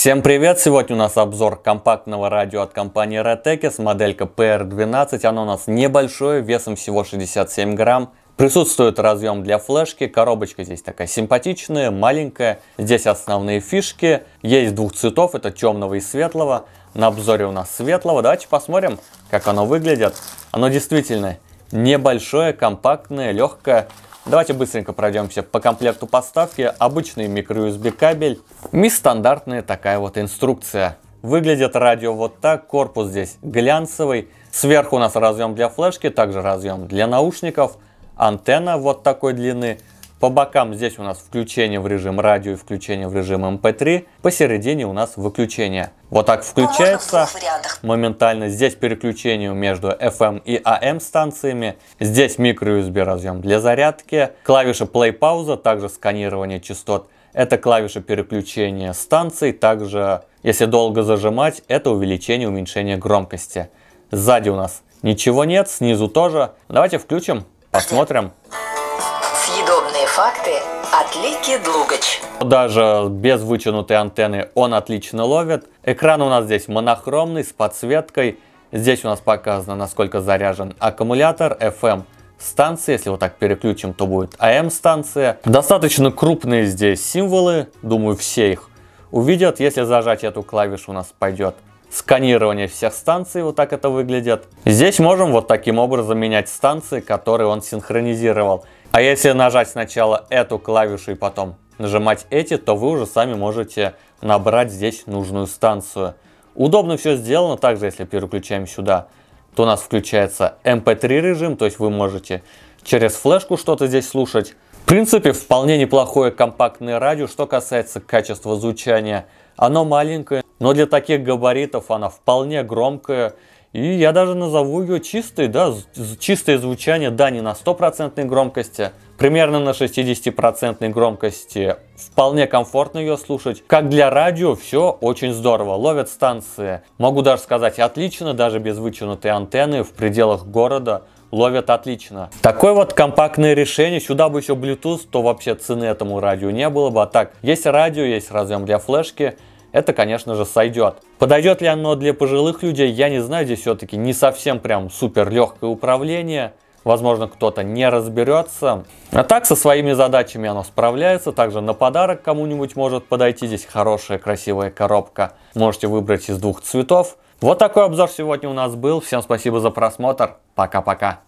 Всем привет! Сегодня у нас обзор компактного радио от компании Retekis, моделька PR12. Оно у нас небольшое, весом всего 67 грамм. Присутствует разъем для флешки, коробочка здесь такая симпатичная, маленькая. Здесь основные фишки. Есть двух цветов, это темного и светлого. На обзоре у нас светлого. Давайте посмотрим, как оно выглядит. Оно действительно небольшое, компактное, легкое. Давайте быстренько пройдемся по комплекту поставки. Обычный микро-USB кабель и стандартная такая вот инструкция. Выглядит радио вот так, корпус здесь глянцевый. Сверху у нас разъем для флешки, также разъем для наушников. Антенна вот такой длины. По бокам здесь у нас включение в режим радио и включение в режим MP3. Эм Посередине у нас выключение. Вот так включается моментально. Здесь переключение между FM эм и AM а эм станциями. Здесь микро USB разъем для зарядки. Клавиша play pause также сканирование частот. Это клавиша переключения станций. Также, если долго зажимать, это увеличение уменьшение громкости. Сзади у нас ничего нет, снизу тоже. Давайте включим, посмотрим. Факты, от Лики Длугач. Даже без вытянутой антенны он отлично ловит. Экран у нас здесь монохромный, с подсветкой. Здесь у нас показано, насколько заряжен аккумулятор FM станция. если вот так переключим, то будет АМ станция. Достаточно крупные здесь символы, думаю все их увидят. Если зажать эту клавишу у нас пойдет сканирование всех станций, вот так это выглядит. Здесь можем вот таким образом менять станции, которые он синхронизировал. А если нажать сначала эту клавишу и потом нажимать эти, то вы уже сами можете набрать здесь нужную станцию. Удобно все сделано, также если переключаем сюда, то у нас включается MP3 эм режим, то есть вы можете через флешку что-то здесь слушать. В принципе, вполне неплохое компактное радио, что касается качества звучания. Оно маленькое, но для таких габаритов она вполне громкая. И я даже назову ее чистой, да, чистое звучание, да, не на стопроцентной громкости, примерно на 60% громкости. Вполне комфортно ее слушать. Как для радио, все очень здорово. Ловят станции, могу даже сказать, отлично, даже без вытянутой антенны в пределах города ловят отлично. Такое вот компактное решение, сюда бы еще Bluetooth, то вообще цены этому радио не было бы. А так, есть радио, есть разъем для флешки, это, конечно же, сойдет. Подойдет ли оно для пожилых людей, я не знаю, здесь все-таки не совсем прям супер легкое управление, возможно, кто-то не разберется. А так со своими задачами оно справляется, также на подарок кому-нибудь может подойти, здесь хорошая красивая коробка, можете выбрать из двух цветов. Вот такой обзор сегодня у нас был, всем спасибо за просмотр, пока-пока.